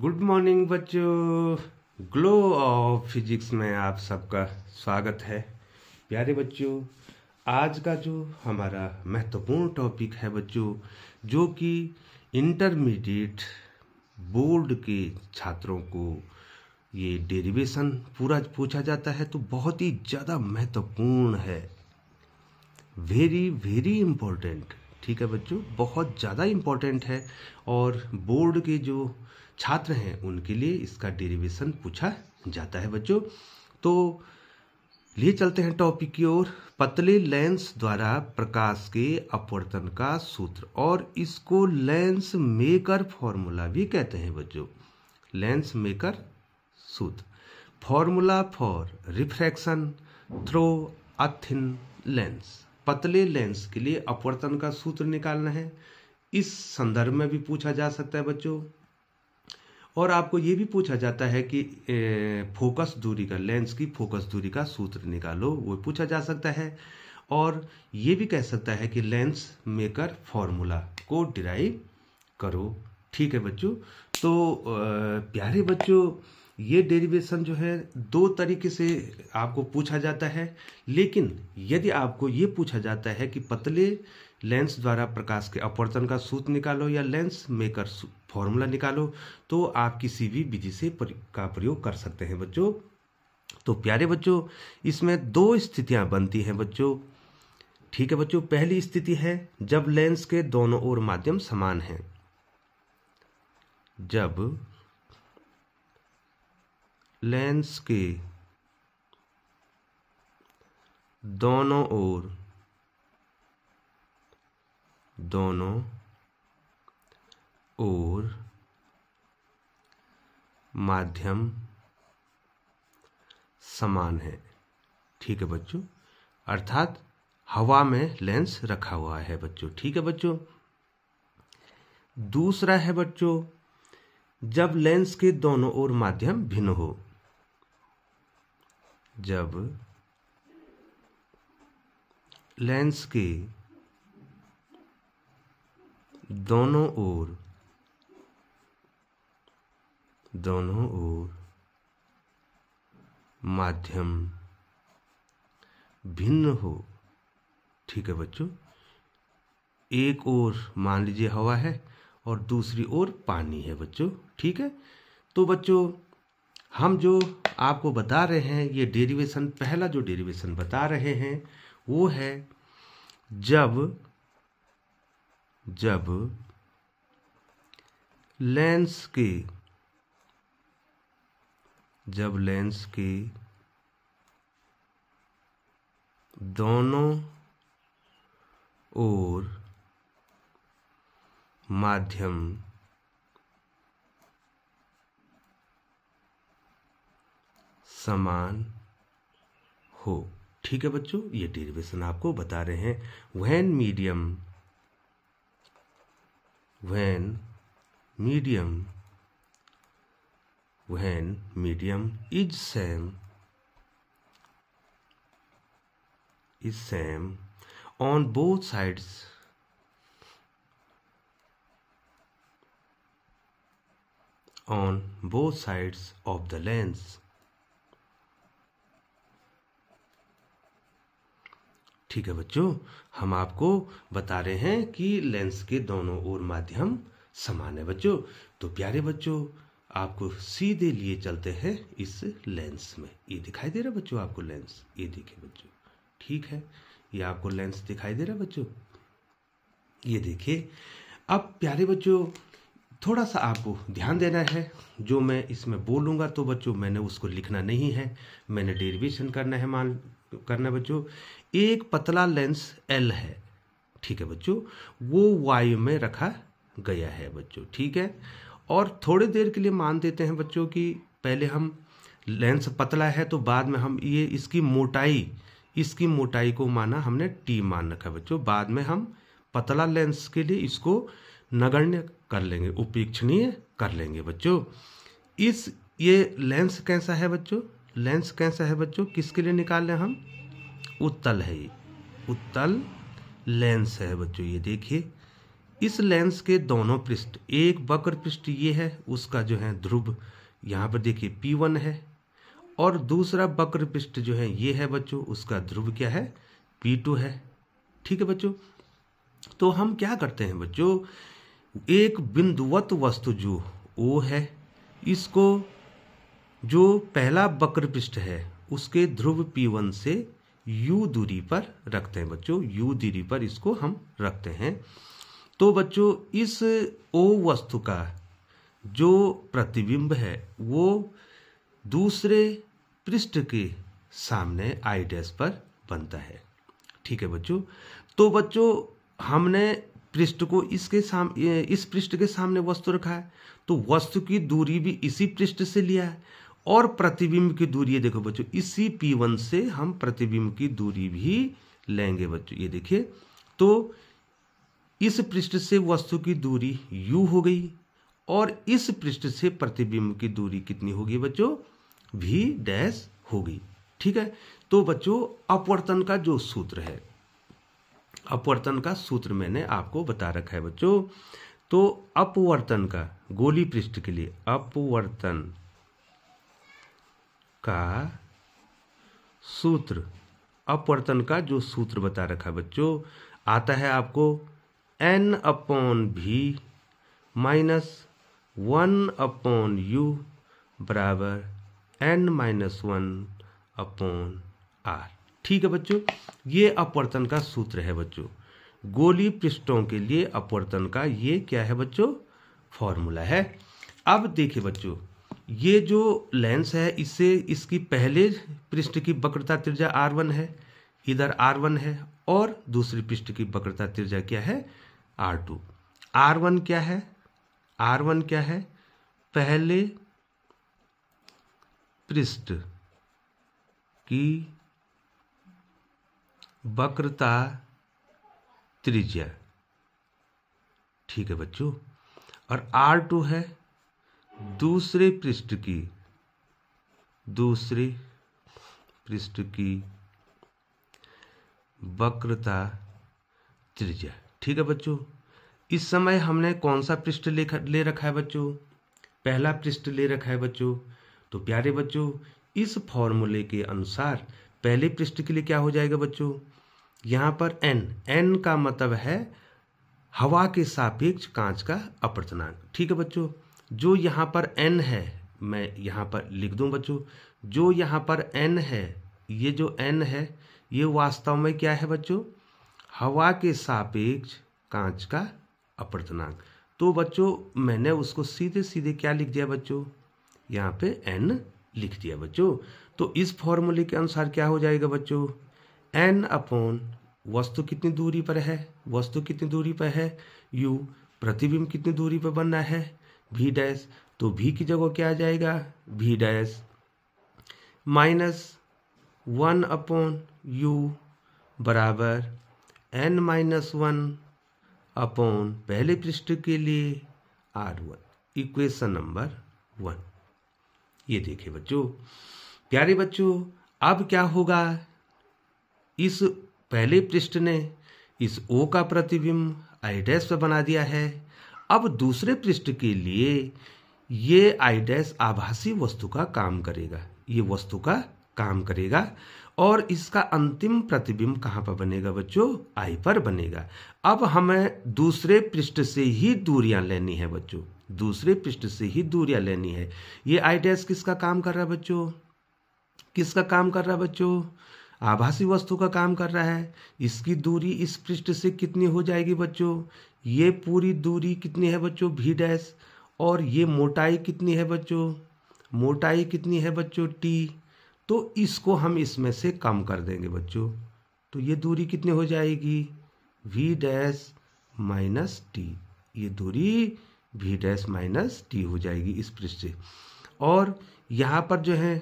good morning बच्चों glow of physics में आप सबका स्वागत है प्यारे बच्चों आज का जो हमारा महत्वपूर्ण टॉपिक है बच्चों जो कि इंटरमीडिएट बोर्ड के छात्रों को ये डेरिवेशन पूरा पूछा जाता है तो बहुत ही ज़्यादा महत्वपूर्ण है वेरी वेरी इम्पोर्टेंट ठीक है बच्चों बहुत ज़्यादा इम्पोर्टेंट है और बोर्ड के जो छात्र हैं उनके लिए इसका डेरिवेशन पूछा जाता है बच्चों तो लिए चलते हैं टॉपिक की ओर पतले लेंस द्वारा प्रकाश के अपवर्तन का सूत्र और इसको लेंस मेकर फॉर्मूला भी कहते हैं बच्चों लेंस मेकर सूत्र formula for refraction through a thin lens पतले लेंस के लिए अपवर्तन का सूत्र निकालना है इस संदर्भ में भी पूछा जा सकता है बच्चों और आपको ये भी पूछा जाता है कि फोकस दूरी का लेंस की फोकस दूरी का सूत्र निकालो वो पूछा जा सकता है और ये भी कह सकता है कि लेंस मेकर फॉर्मूला को डिराइव करो ठीक है बच्चों तो प्यारे बच्चों ये डेरिवेशन जो है दो तरीके से आपको पूछा जाता है लेकिन यदि आपको ये पूछा जाता है कि पतले लेंस द्वारा प्रकाश के अपवर्तन का सूत्र निकालो या लेंस मेकर फॉर्मूला निकालो तो आप किसी भी विधि से का प्रयोग कर सकते हैं बच्चों तो प्यारे बच्चों इसमें दो स्थितियां बनती हैं बच्चों ठीक है बच्चों पहली स्थिति है जब लेंस के दोनों ओर माध्यम समान हैं जब लेंस के दोनों ओर दोनों ओर माध्यम समान है ठीक है बच्चों अर्थात हवा में लेंस रखा हुआ है बच्चों ठीक है बच्चों दूसरा है बच्चों जब लेंस के दोनों ओर माध्यम भिन्न हो जब लेंस के दोनों ओर दोनों ओर माध्यम भिन्न हो ठीक है बच्चों एक ओर मान लीजिए हवा है और दूसरी ओर पानी है बच्चों ठीक है तो बच्चों हम जो आपको बता रहे हैं ये डेरिवेशन पहला जो डेरिवेशन बता रहे हैं वो है जब जब लेंस के जब लेंस के दोनों ओर माध्यम समान हो ठीक है बच्चों ये डेरिवेशन आपको बता रहे हैं when medium when medium when medium is same is same on both sides on both sides of the lens ठीक है बच्चों हम आपको बता रहे हैं कि लेंस के दोनों ओर माध्यम समान है बच्चों तो प्यारे बच्चों आपको सीधे लिए चलते हैं इस लेंस में ये दिखाई दे रहा बच्चों आपको लेंस ये देखिए बच्चों ठीक है ये आपको लेंस दिखाई दे रहा बच्चों ये देखिए अब प्यारे बच्चों थोड़ा सा आपको ध्यान देना है जो मैं इसमें बोलूँगा तो बच्चों मैंने उसको लिखना नहीं है मैंने डेरिवेशन करना है मान करना बच्चों एक पतला लेंस एल है ठीक है बच्चों वो वायु में रखा गया है बच्चों ठीक है और थोड़ी देर के लिए मान देते हैं बच्चों कि पहले हम लेंस पतला है तो बाद में हम ये इसकी मोटाई इसकी मोटाई को माना हमने टी मान रखा है बच्चों बाद में हम पतला लेंस के लिए इसको नगण्य कर लेंगे उपेक्षणीय कर लेंगे बच्चों इस ये लेंस कैसा है बच्चों लेंस कैसा है बच्चों किसके लिए निकाल लें हम उत्तल है ये उत्तल लेंस है बच्चों ये देखिए इस लेंस के दोनों पृष्ठ एक वक्र पृष्ठ ये है उसका जो है ध्रुव यहाँ पर देखिए पी वन है और दूसरा वक्र पृष्ठ जो है ये है बच्चों उसका ध्रुव क्या है पी टू है ठीक है बच्चों तो हम क्या करते हैं बच्चों एक बिंदुवत वस्तु जो O है इसको जो पहला वक्र पृष्ठ है उसके ध्रुव पी वन से u दूरी पर रखते हैं बच्चों यू दूरी पर इसको हम रखते हैं तो बच्चों इस ओ वस्तु का जो प्रतिबिंब है वो दूसरे पृष्ठ के सामने आई डैश पर बनता है ठीक है बच्चों तो बच्चों हमने पृष्ठ को इसके साम इस पृष्ठ के सामने वस्तु रखा है तो वस्तु की दूरी भी इसी पृष्ठ से लिया है और प्रतिबिंब की दूरी ये देखो बच्चों इसी P1 से हम प्रतिबिंब की दूरी भी लेंगे बच्चों ये देखिए तो इस पृष्ठ से वस्तु की दूरी u हो गई और इस पृष्ठ से प्रतिबिंब की दूरी कितनी होगी बच्चों v डैश होगी ठीक है तो बच्चों अपवर्तन का जो सूत्र है अपवर्तन का सूत्र मैंने आपको बता रखा है बच्चों तो अपवर्तन का गोली पृष्ठ के लिए अपवर्तन का सूत्र अपवर्तन का जो सूत्र बता रखा बच्चों आता है आपको n upon v minus one upon u बराबर n minus one upon r ठीक है बच्चों ये अपवर्तन का सूत्र है बच्चों गोली पृष्ठों के लिए अपवर्तन का ये क्या है बच्चों फॉर्मूला है अब देखिए बच्चों ये जो लेंस है इससे इसकी पहले पृष्ठ की वक्रता त्रिज्या आर वन है इधर आर वन है और दूसरी पृष्ठ की वक्रता त्रिज्या क्या है आर टू आर वन क्या है आर वन क्या है पहले पृष्ठ की वक्रता त्रिज्या ठीक है बच्चों और आर टू है दूसरे पृष्ठ की दूसरे पृष्ठ की वक्रता त्रिज्या ठीक है बच्चों इस समय हमने कौन सा पृष्ठ ले ले रखा है बच्चों पहला पृष्ठ ले रखा है बच्चों तो प्यारे बच्चों इस फॉर्मूले के अनुसार पहले पृष्ठ के लिए क्या हो जाएगा बच्चों यहां पर एन एन का मतलब है हवा के सापेक्ष कांच का अपर्तनांक ठीक है बच्चों जो यहाँ पर एन है मैं यहाँ पर लिख दूँ बच्चों जो यहाँ पर एन है ये जो एन है ये वास्तव में क्या है बच्चों हवा के सापेक्ष कांच का अपर्तनांक तो बच्चों मैंने उसको सीधे सीधे क्या लिख दिया बच्चों यहाँ पे एन लिख दिया बच्चों तो इस फॉर्मूले के अनुसार क्या हो जाएगा बच्चों एन अपॉन वस्तु कितनी दूरी पर है वस्तु कितनी दूरी पर है यू प्रतिबिंब कितनी दूरी पर बनना है वी डैश तो वी की जगह क्या आ जाएगा v dash minus one upon u बराबर एन माइनस वन अपॉन पहले पृष्ठ के लिए r one equation number one ये देखे बच्चों प्यारे बच्चों अब क्या होगा इस पहले पृष्ठ ने इस ओ का प्रतिबिंब आई डैश पर बना दिया है अब दूसरे पृष्ठ के लिए ये आई डैश आभासी वस्तु का काम करेगा ये वस्तु का काम करेगा और इसका अंतिम प्रतिबिंब कहाँ पर बनेगा बच्चों आई पर बनेगा अब हमें दूसरे पृष्ठ से ही दूरियां लेनी है बच्चों दूसरे पृष्ठ से ही दूरियां लेनी है ये आई डैश किसका काम कर रहा है बच्चों किसका काम कर रहा है बच्चों आभासी वस्तु का काम कर रहा है इसकी दूरी इस पृष्ठ से कितनी हो जाएगी बच्चों ये पूरी दूरी कितनी है बच्चों भी डैश और ये मोटाई कितनी है बच्चों मोटाई कितनी है बच्चों टी तो इसको हम इसमें से कम कर देंगे बच्चों तो ये दूरी कितनी हो जाएगी वी डैश माइनस टी ये दूरी वी डैश माइनस टी हो जाएगी इस पृष्ठ से और यहाँ पर जो है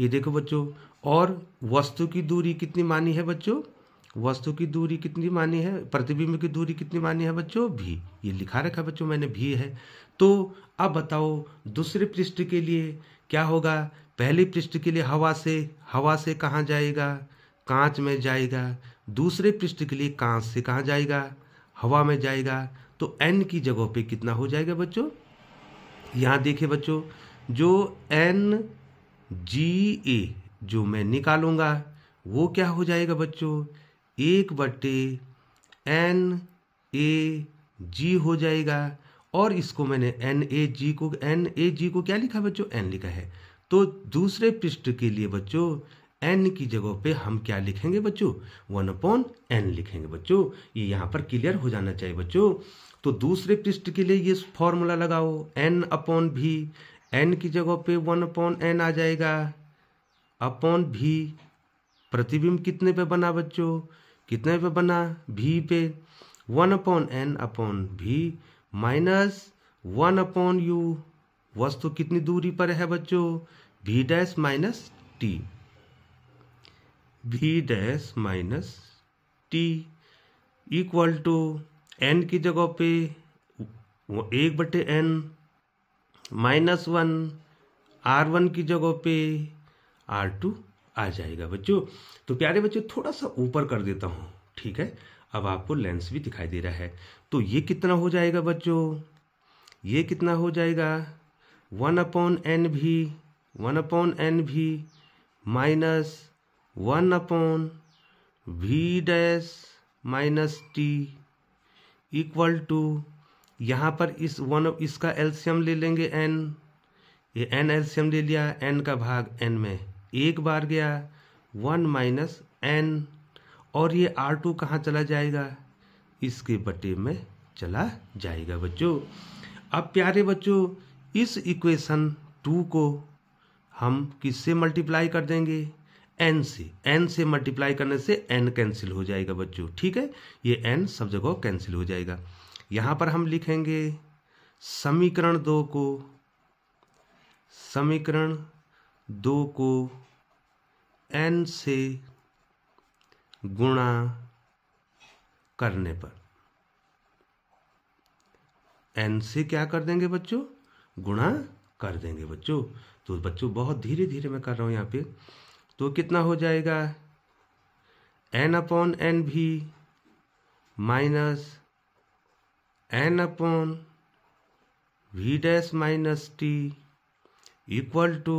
ये देखो बच्चों और वस्तु की दूरी कितनी मानी है बच्चों वस्तु की दूरी कितनी मानी है प्रतिबिंब की दूरी कितनी मानी है बच्चों भी ये लिखा रखा बच्चों मैंने भी है तो अब बताओ दूसरे पृष्ठ के लिए क्या होगा पहले पृष्ठ के लिए हवा से हवा से कहाँ जाएगा कांच में जाएगा दूसरे पृष्ठ के लिए कांच से कहाँ जाएगा हवा में जाएगा तो एन की जगह पे कितना हो जाएगा बच्चों यहाँ देखे बच्चों जो एन जी ए जो मैं निकालूंगा वो क्या हो जाएगा बच्चों एक बट्टे एन ए जी हो जाएगा और इसको मैंने एन ए जी को एन ए जी को क्या लिखा बच्चों एन लिखा है तो दूसरे पृष्ठ के लिए बच्चों एन की जगह पे हम क्या लिखेंगे बच्चों वन अपॉन एन लिखेंगे बच्चों ये यहाँ पर क्लियर हो जाना चाहिए बच्चों तो दूसरे पृष्ठ के लिए ये फॉर्मूला लगाओ एन अपॉन भी एन की जगह पे वन अपॉन एन आ जाएगा अपॉन भी प्रतिबिंब कितने पे बना बच्चों कितने पे बना भी पे one upon n upon v minus one upon u वस्तु कितनी दूरी पर है बच्चों v dash minus t v dash minus t equal to n की जगह पे वो एक बटे n minus one r one की जगह पे आर टू आ जाएगा बच्चों तो प्यारे बच्चों थोड़ा सा ऊपर कर देता हूँ ठीक है अब आपको लेंस भी दिखाई दे रहा है तो ये कितना हो जाएगा बच्चों ये कितना हो जाएगा one upon n v one upon n v minus one upon v dash minus t equal to यहाँ पर इस वन इसका एल्शियम ले लेंगे एन ये एन एल्शियम ले लिया एन का भाग एन में एक बार गया वन माइनस एन और ये आर टू कहाँ चला जाएगा इसके बटे में चला जाएगा बच्चों अब प्यारे बच्चों इस इक्वेशन टू को हम किससे मल्टीप्लाई कर देंगे एन से एन से मल्टीप्लाई करने से एन कैंसिल हो जाएगा बच्चों ठीक है ये एन सब जगह कैंसिल हो जाएगा यहाँ पर हम लिखेंगे समीकरण दो को समीकरण दो को एन से गुणा करने पर एन से क्या कर देंगे बच्चों गुणा कर देंगे बच्चों तो बच्चों बहुत धीरे धीरे मैं कर रहा हूं यहां पे तो कितना हो जाएगा n upon n v minus n upon v dash minus t equal to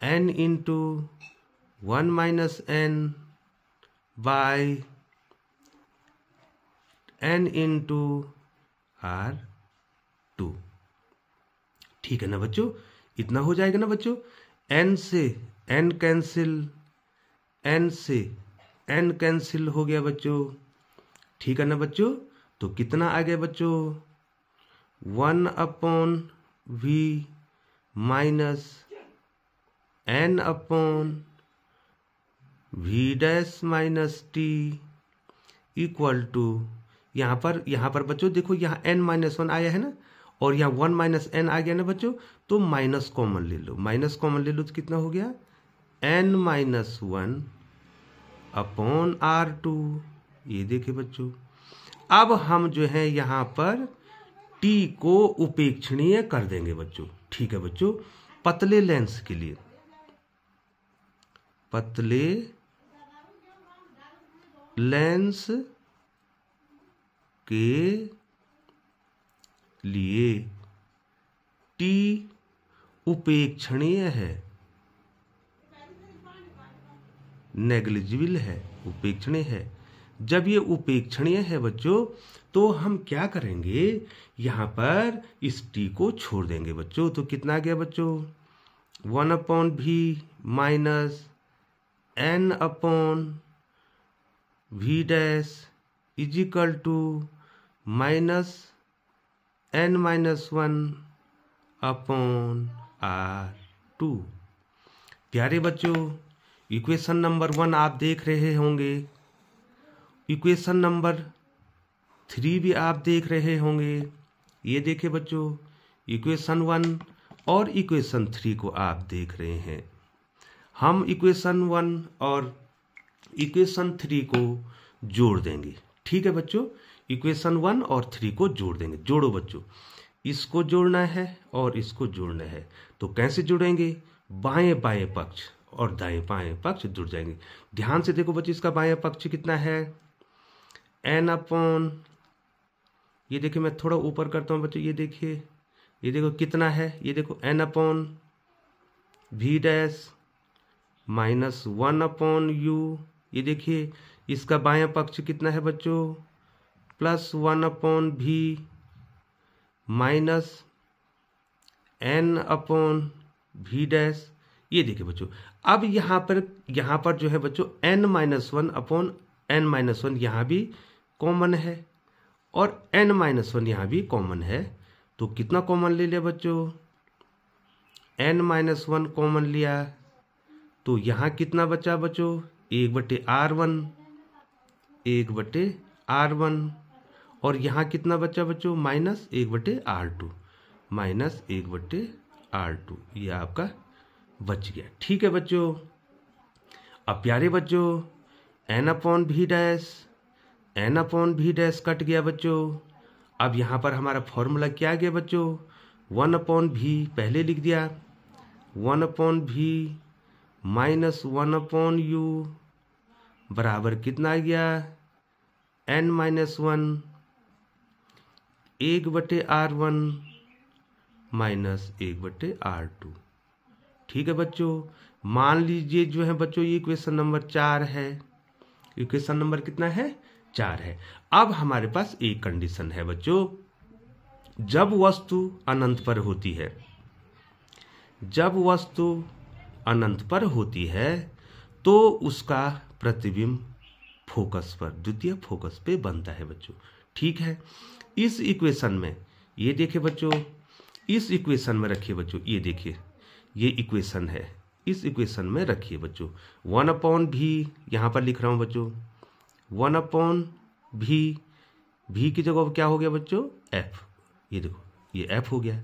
n into 1 minus n by n into r two ठीक है ना बच्चों इतना हो जाएगा ना बच्चों एन से एन कैंसिल एन से एन कैंसिल हो गया बच्चों ठीक है ना बच्चों तो कितना आ गया बच्चों one upon v minus n upon v dash minus t equal to यहाँ पर यहाँ पर बच्चों देखो यहाँ एन माइनस वन आया है ना और यहाँ वन माइनस एन आ गया ना बच्चों तो माइनस कॉमन ले लो माइनस कॉमन ले लो तो कितना हो गया n minus one upon r two ये देखे बच्चों अब हम जो है यहाँ पर टी को उपेक्षणीय कर देंगे बच्चों ठीक है बच्चों पतले लेंस के लिए पतले लेंस के लिए टी उपेक्षणीय है नेग्लिजिबल है उपेक्षणीय है जब ये उपेक्षणीय है बच्चों तो हम क्या करेंगे यहां पर इस टी को छोड़ देंगे बच्चों तो कितना गया बच्चों one upon v minus n upon v dash is equal to minus n minus one upon r two प्यारे बच्चों इक्वेशन नंबर वन आप देख रहे होंगे इक्वेशन नंबर थ्री भी आप देख रहे होंगे ये देखे बच्चों इक्वेशन वन और इक्वेशन थ्री को आप देख रहे हैं हम इक्वेशन वन और इक्वेशन थ्री को जोड़ देंगे ठीक है बच्चों इक्वेशन वन और थ्री को जोड़ देंगे जोड़ो बच्चों इसको जोड़ना है और इसको जोड़ना है तो कैसे जुड़ेंगे बाएं बाएं पक्ष और दाएं बाएं पक्ष जुड़ जाएंगे ध्यान से देखो बच्चों इसका बाएं पक्ष कितना है एन अपॉन ये देखिए मैं थोड़ा ऊपर करता हूं बच्चों ये देखिए ये देखो कितना है ये देखो n upon v dash minus one upon u ये देखिए इसका बायां पक्ष कितना है बच्चों plus one upon v minus n upon v dash ये देखिए बच्चों अब यहाँ पर यहाँ पर जो है बच्चों n minus one upon n minus one यहाँ भी कॉमन है और एन माइनस वन यहाँ भी कॉमन है तो कितना कॉमन ले लिया बच्चों एन माइनस वन कॉमन लिया तो यहाँ कितना बचा बचो एक बटे आर वन एक बटे आर वन और यहाँ कितना बचा बचो माइनस एक बटे आर टू माइनस एक बटे आर टू ये आपका बच गया ठीक है बच्चों अब प्यारे बच्चों n upon v dash n upon v dash cut गया बच्चों अब यहाँ पर हमारा फॉर्मूला क्या आ गया बच्चों वन अपॉन भी पहले लिख दिया one upon v minus one upon u बराबर कितना आ गया एन माइनस वन एक बटे आर वन माइनस एक बटे आर टू ठीक है बच्चों मान लीजिए जो है बच्चों ये इक्वेशन नंबर चार है इक्वेशन नंबर कितना है चार है अब हमारे पास एक कंडीशन है बच्चों जब वस्तु अनंत पर होती है जब वस्तु अनंत पर होती है तो उसका प्रतिबिंब फोकस पर द्वितीय फोकस पे बनता है बच्चों ठीक है इस इक्वेशन में ये देखे बच्चों इस इक्वेशन में रखिए बच्चों ये देखिए ये इक्वेशन है इस इक्वेशन में रखिए बच्चों वन अपॉन भी यहां पर लिख रहा हूं बच्चों वन अपॉन भी भी की जगह क्या हो गया बच्चों एफ ये देखो ये एफ हो गया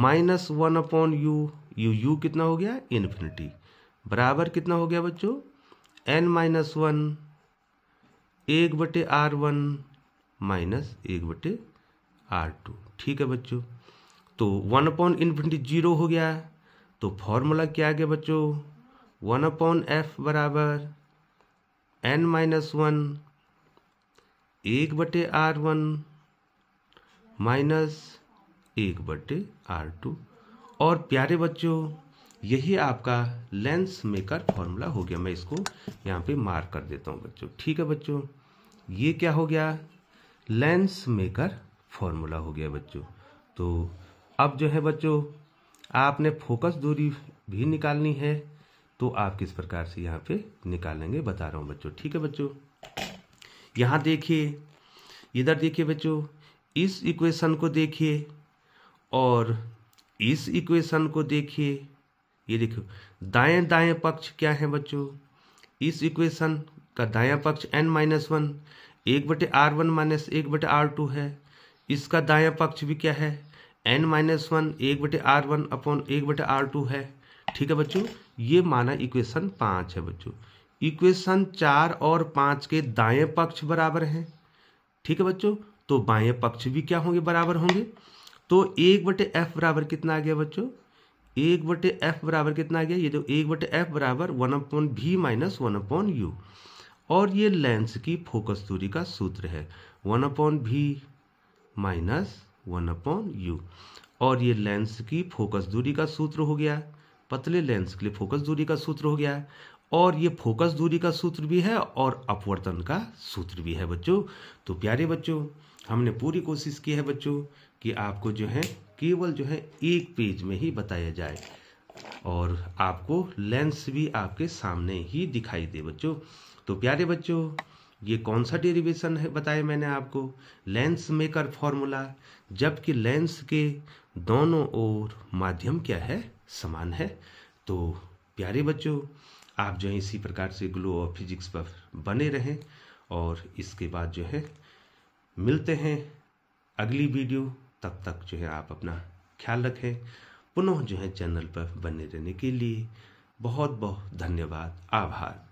minus one upon u u u कितना हो गया इन्फिनिटी बराबर कितना हो गया बच्चों एन माइनस वन एक बटे आर वन माइनस एक बटे आर टू ठीक है बच्चों तो वन अपॉन इन्फिनिटी जीरो हो गया तो फॉर्मूला क्या आ गया बच्चों वन अपॉन एफ बराबर एन माइनस वन एक बटे आर वन माइनस एक बटे आर टू और प्यारे बच्चों यही आपका लेंस मेकर फॉर्मूला हो गया मैं इसको यहाँ पे मार्क कर देता हूँ बच्चों ठीक है बच्चों ये क्या हो गया लेंस मेकर फॉर्मूला हो गया बच्चों तो अब जो है बच्चों आपने फोकस दूरी भी निकालनी है तो आप किस प्रकार से यहाँ पे निकालेंगे बता रहा हूँ बच्चों ठीक है बच्चों यहाँ देखिए इधर देखिए बच्चों इस इक्वेशन को देखिए और इस इक्वेशन को देखिए ये देखो दाएं दाएं पक्ष क्या है बच्चों इस इक्वेशन का दाया पक्ष एन माइनस वन एक बटे आर वन माइनस एक बटे आर टू है इसका दाया पक्ष भी क्या है एन माइनस वन एक बटे आर वन अपॉन एक बटे आर टू है ठीक है बच्चों ये माना इक्वेशन पाँच है बच्चों इक्वेशन चार और पाँच के दाएं पक्ष बराबर हैं ठीक है बच्चों तो बाएं पक्ष भी क्या होंगे बराबर होंगे तो एक बटे एफ बराबर कितना आ गया बच्चों एक बटे एफ बराबर कितना आ गया ये जो एक बटे एफ बराबर one upon v minus one upon u और ये लेंस की फोकस दूरी का सूत्र है one upon v minus one upon u और ये लेंस की फोकस दूरी का सूत्र हो गया पतले लेंस के लिए फोकस दूरी का सूत्र हो गया और ये फोकस दूरी का सूत्र भी है और अपवर्तन का सूत्र भी है बच्चों तो प्यारे बच्चों हमने पूरी कोशिश की है बच्चों कि आपको जो है केवल जो है एक पेज में ही बताया जाए और आपको लेंस भी आपके सामने ही दिखाई दे बच्चों तो प्यारे बच्चों ये कौन सा डेरिवेशन है बताया मैंने आपको लेंस मेकर फॉर्मूला जबकि लेंस के दोनों ओर माध्यम क्या है समान है तो प्यारे बच्चों आप जो है इसी प्रकार से ग्लो और फिजिक्स पर बने रहें और इसके बाद जो है मिलते हैं अगली वीडियो तब तक जो है आप अपना ख्याल रखें पुनः जो है चैनल पर बने रहने के लिए बहुत बहुत धन्यवाद आभार